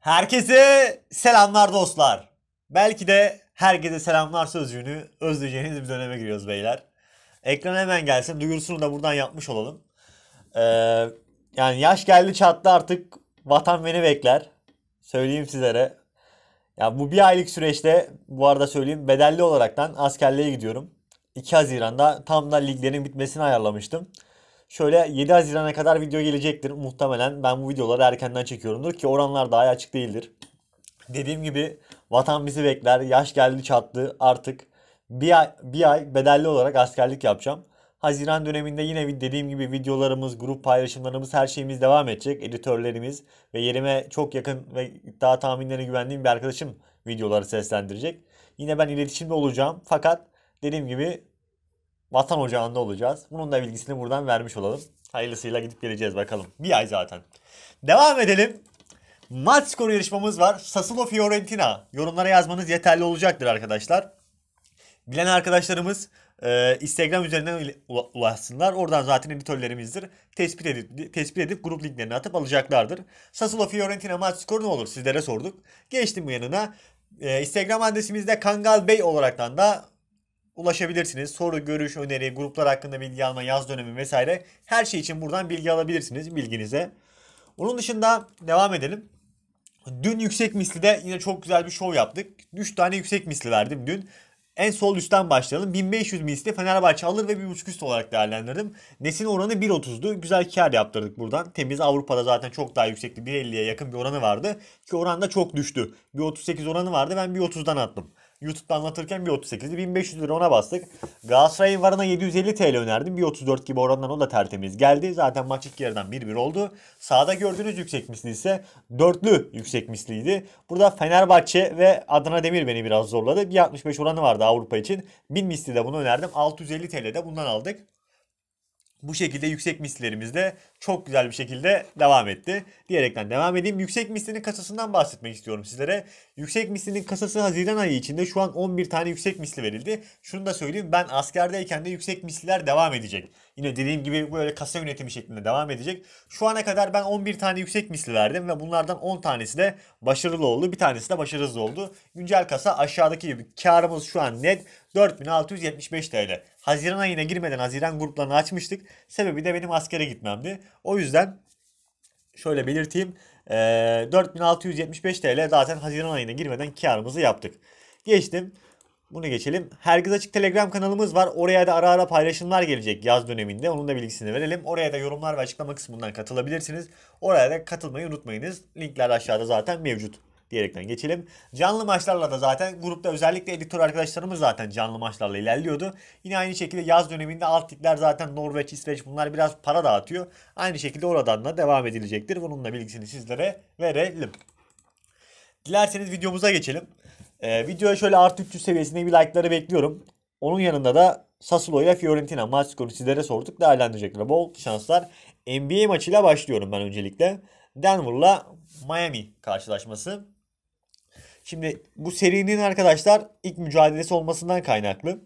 Herkese selamlar dostlar. Belki de herkese selamlar sözcüğünü özleyeceğiniz bir döneme giriyoruz beyler. Ekrana hemen gelsin. Duyurusunu da buradan yapmış olalım. Ee, yani yaş geldi çattı artık vatan beni bekler. Söyleyeyim sizlere. Ya bu bir aylık süreçte bu arada söyleyeyim bedelli olaraktan askerliğe gidiyorum. 2 Haziran'da tam da liglerin bitmesini ayarlamıştım. Şöyle 7 Haziran'a kadar video gelecektir muhtemelen. Ben bu videoları erkenden çekiyorumdur ki oranlar daha açık değildir. Dediğim gibi vatan bizi bekler. Yaş geldi çattı artık. Bir ay, bir ay bedelli olarak askerlik yapacağım. Haziran döneminde yine dediğim gibi videolarımız, grup paylaşımlarımız, her şeyimiz devam edecek. Editörlerimiz ve yerime çok yakın ve daha tahminlerine güvendiğim bir arkadaşım videoları seslendirecek. Yine ben iletişimde olacağım. Fakat dediğim gibi vatan ocağında olacağız. Bunun da bilgisini buradan vermiş olalım. Hayırlısıyla gidip geleceğiz bakalım. Bir ay zaten. Devam edelim. Maç skoru yarışmamız var. Sassuolo Fiorentina. Yorumlara yazmanız yeterli olacaktır arkadaşlar. Bilen arkadaşlarımız e, Instagram üzerinden ulaşsınlar. Oradan zaten editörlerimizdir. Tespit edip, tespit edip grup linklerini atıp alacaklardır. Sassuolo Fiorentina maç skoru ne olur sizlere sorduk. Geçtim bu yanına. E, Instagram adresimizde Kangal Bey olaraktan da ulaşabilirsiniz. Soru, görüş, öneri, gruplar hakkında bilgi alma, yaz dönemi vesaire her şey için buradan bilgi alabilirsiniz bilginize. Onun dışında devam edelim. Dün yüksek mislide yine çok güzel bir show yaptık. 3 tane yüksek misli verdim dün. En sol üstten başlayalım. 1500 misli Fenerbahçe alır ve 1.5 üst olarak değerlendirdim. Nesin oranı 1.30'du. Güzel kar yaptırdık buradan. Temiz Avrupa'da zaten çok daha yüksekti. 1.50'ye yakın bir oranı vardı. Ki oran da çok düştü. 1.38 oranı vardı. Ben 1.30'dan attım. YouTube'da anlatırken bir 1.38'di. 1500 lira ona bastık. Galatasaray'ın varına 750 TL önerdim. bir 34 gibi orandan o da tertemiz geldi. Zaten maç ilk yarıdan 1-1 oldu. Sağda gördüğünüz yüksek misli ise dörtlü yüksek misliydi. Burada Fenerbahçe ve Adana Demir beni biraz zorladı. Bir 65 oranı vardı Avrupa için. 1000 misli de bunu önerdim. 650 TL'de bundan aldık bu şekilde yüksek mislerimiz de çok güzel bir şekilde devam etti. Diyerekten devam edeyim. Yüksek mislinin kasasından bahsetmek istiyorum sizlere. Yüksek mislinin kasası Haziran ayı içinde şu an 11 tane yüksek misli verildi. Şunu da söyleyeyim ben askerdeyken de yüksek misliler devam edecek. Yine dediğim gibi böyle kasa yönetimi şeklinde devam edecek. Şu ana kadar ben 11 tane yüksek misli verdim ve bunlardan 10 tanesi de başarılı oldu. Bir tanesi de başarısız oldu. Güncel kasa aşağıdaki gibi karımız şu an net 4675 TL. Haziran ayına girmeden Haziran gruplarını açmıştık. Sebebi de benim askere gitmemdi. O yüzden şöyle belirteyim. 4675 ee, TL zaten Haziran ayına girmeden karımızı yaptık. Geçtim. Bunu geçelim. Herkes Açık Telegram kanalımız var. Oraya da ara ara paylaşımlar gelecek yaz döneminde. Onun da bilgisini verelim. Oraya da yorumlar ve açıklama kısmından katılabilirsiniz. Oraya da katılmayı unutmayınız. Linkler aşağıda zaten mevcut diyerekten geçelim. Canlı maçlarla da zaten grupta özellikle editör arkadaşlarımız zaten canlı maçlarla ilerliyordu. Yine aynı şekilde yaz döneminde alt ligler zaten Norveç, İsveç bunlar biraz para dağıtıyor. Aynı şekilde oradan da devam edilecektir. bununla bilgisini sizlere verelim. Dilerseniz videomuza geçelim. Ee, videoya şöyle artı 300 seviyesinde bir like'ları bekliyorum. Onun yanında da Sassuolo ile Fiorentina maç skoru sizlere sorduk. Değerlendirecekler. Bol şanslar. NBA maçıyla başlıyorum ben öncelikle. Denver'la Miami karşılaşması. Şimdi bu serinin arkadaşlar ilk mücadelesi olmasından kaynaklı.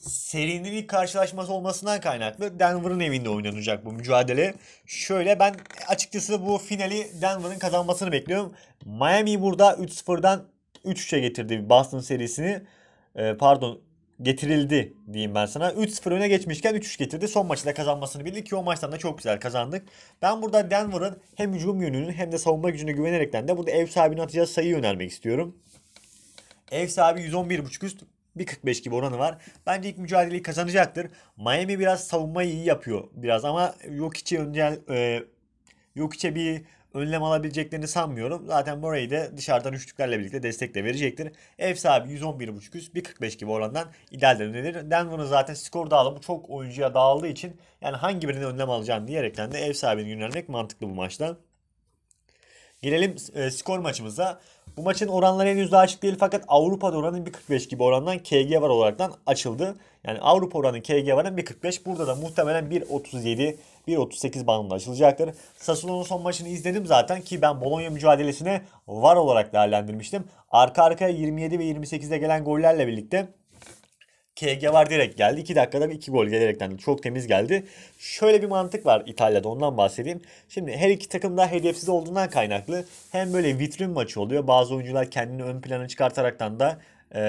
Serinin ilk karşılaşması olmasından kaynaklı Denver'ın evinde oynanacak bu mücadele. Şöyle ben açıkçası bu finali Denver'ın kazanmasını bekliyorum. Miami burada 3-0'dan 3-3'e getirdi Boston serisini. Ee, pardon getirildi diyeyim ben sana. 3-0 öne geçmişken 3-3 getirdi. Son maçı da kazanmasını bildik ki o maçtan da çok güzel kazandık. Ben burada Denver'ın hem hücum yönünün hem de savunma gücüne güvenerekten de burada ev sahibine atacağı sayı yönelmek istiyorum. Ev sahibi 111.5 üst 1.45 gibi oranı var. Bence ilk mücadeleyi kazanacaktır. Miami biraz savunmayı iyi yapıyor biraz ama yok içi öncel e, yok içe bir önlem alabileceklerini sanmıyorum. Zaten Murray de dışarıdan üçlüklerle birlikte destekle de verecektir. Ev sahibi 111.5 üst 1.45 gibi orandan ideal önerir. Denver'ın zaten skor dağılımı çok oyuncuya dağıldığı için yani hangi birini önlem alacağını diyerekten de ev sahibini yönelmek mantıklı bu maçta. Gelelim e, skor maçımıza. Bu maçın oranları henüz daha açık değil fakat Avrupa'da oranın 1.45 gibi orandan KG var olaraktan açıldı. Yani Avrupa oranı KG varın 1.45 burada da muhtemelen 1.37 1.38 bandında açılacaktır. Sassuolo'nun son maçını izledim zaten ki ben Bologna mücadelesine var olarak değerlendirmiştim. Arka arkaya 27 ve 28'de gelen gollerle birlikte KG var direkt geldi. 2 dakikada 2 gol gelerekten çok temiz geldi. Şöyle bir mantık var İtalya'da ondan bahsedeyim. Şimdi her iki takım da hedefsiz olduğundan kaynaklı hem böyle vitrin maçı oluyor. Bazı oyuncular kendini ön plana çıkartaraktan da e,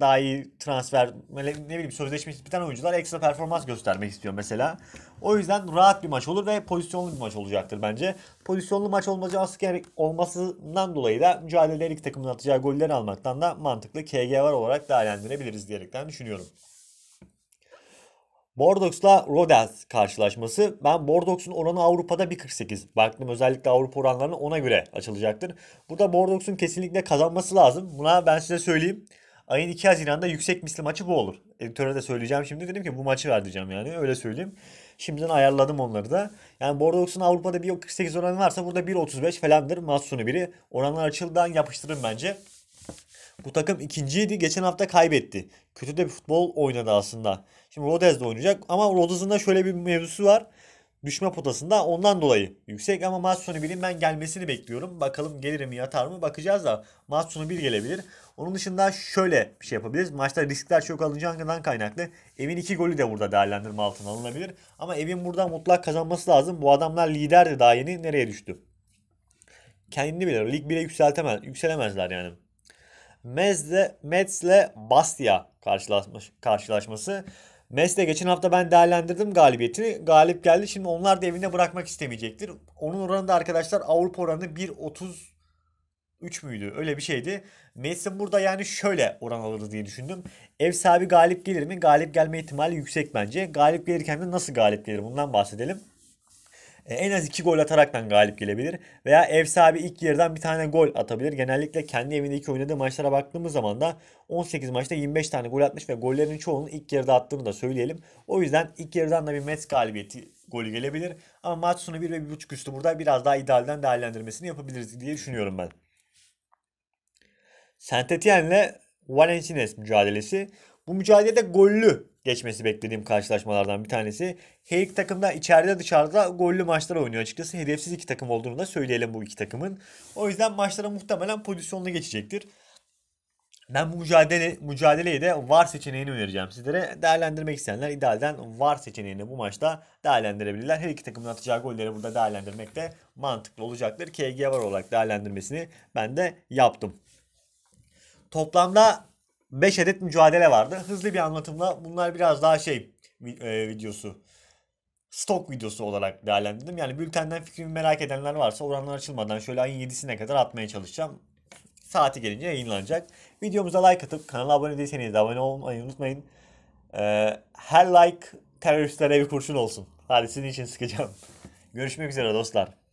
daha iyi transfer ne bileyim sözleşmesi biten oyuncular ekstra performans göstermek istiyor mesela. O yüzden rahat bir maç olur ve pozisyonlu bir maç olacaktır bence. Pozisyonlu maç olması olmasından dolayı da mücadeleler iki takımın atacağı golleri almaktan da mantıklı KG var olarak değerlendirebiliriz diyerekten düşünüyorum. Bordox'la Rodez karşılaşması. Ben Bordox'un oranı Avrupa'da 1.48. Baktım özellikle Avrupa oranlarını ona göre açılacaktır. Burada Bordox'un kesinlikle kazanması lazım. Buna ben size söyleyeyim. Ayın 2 Haziran'da yüksek misli maçı bu olur. Editöre de söyleyeceğim şimdi. Dedim ki bu maçı vereceğim yani. Öyle söyleyeyim. Şimdiden ayarladım onları da. Yani Bordeaux'un Avrupa'da bir 48 oranı varsa burada 1.35 falandır. Matsunu biri. Oranlar açıldan yapıştırın bence. Bu takım ikinciydi. Geçen hafta kaybetti. Kötü de bir futbol oynadı aslında. Şimdi Rodez de oynayacak. Ama Rodez'in de şöyle bir mevzusu var düşme potasında ondan dolayı yüksek ama Matsun'u bilin ben gelmesini bekliyorum. Bakalım gelir mi yatar mı bakacağız da Matsun'u bir gelebilir. Onun dışında şöyle bir şey yapabiliriz. Maçta riskler çok alınacağından kaynaklı. Evin iki golü de burada değerlendirme altına alınabilir. Ama evin burada mutlak kazanması lazım. Bu adamlar liderdi daha yeni nereye düştü? Kendini bilir. Lig 1'e yükseltemez, yükselemezler yani. Mezle, Mets'le Bastia karşılaşması. Mesle geçen hafta ben değerlendirdim galibiyetini. Galip geldi. Şimdi onlar da evinde bırakmak istemeyecektir. Onun oranı da arkadaşlar Avrupa oranı 1.33 müydü? Öyle bir şeydi. Messi burada yani şöyle oran alırız diye düşündüm. Ev sahibi galip gelir mi? Galip gelme ihtimali yüksek bence. Galip gelirken de nasıl galip gelir? Bundan bahsedelim. E, en az 2 gol ataraktan galip gelebilir. Veya ev sahibi ilk yerden bir tane gol atabilir. Genellikle kendi evindeki oynadığı maçlara baktığımız zaman da 18 maçta 25 tane gol atmış ve gollerin çoğunun ilk yarıda attığını da söyleyelim. O yüzden ilk yarıdan da bir Mets galibiyeti golü gelebilir. Ama maç sonu 1 ve 1.5 üstü burada biraz daha idealden değerlendirmesini yapabiliriz diye düşünüyorum ben. Saint Etienne'le Valenciennes mücadelesi. Bu mücadelede gollü geçmesi beklediğim karşılaşmalardan bir tanesi. Her iki takım da içeride dışarıda gollü maçlar oynuyor açıkçası. Hedefsiz iki takım olduğunu da söyleyelim bu iki takımın. O yüzden maçlara muhtemelen pozisyonlu geçecektir. Ben bu mücadele, mücadeleyi de VAR seçeneğini önereceğim sizlere. Değerlendirmek isteyenler idealden VAR seçeneğini bu maçta değerlendirebilirler. Her iki takımın atacağı golleri burada değerlendirmek de mantıklı olacaktır. KG VAR olarak değerlendirmesini ben de yaptım. Toplamda 5 adet mücadele vardı. Hızlı bir anlatımla bunlar biraz daha şey e, videosu stok videosu olarak değerlendirdim. Yani bültenden fikrimi merak edenler varsa oranlar açılmadan şöyle ayın 7'sine kadar atmaya çalışacağım. Saati gelince yayınlanacak. Videomuza like atıp kanala abone değilseniz de abone olmayı unutmayın. Ee, her like teröristlere bir kurşun olsun. Hadi sizin için sıkacağım. Görüşmek üzere dostlar.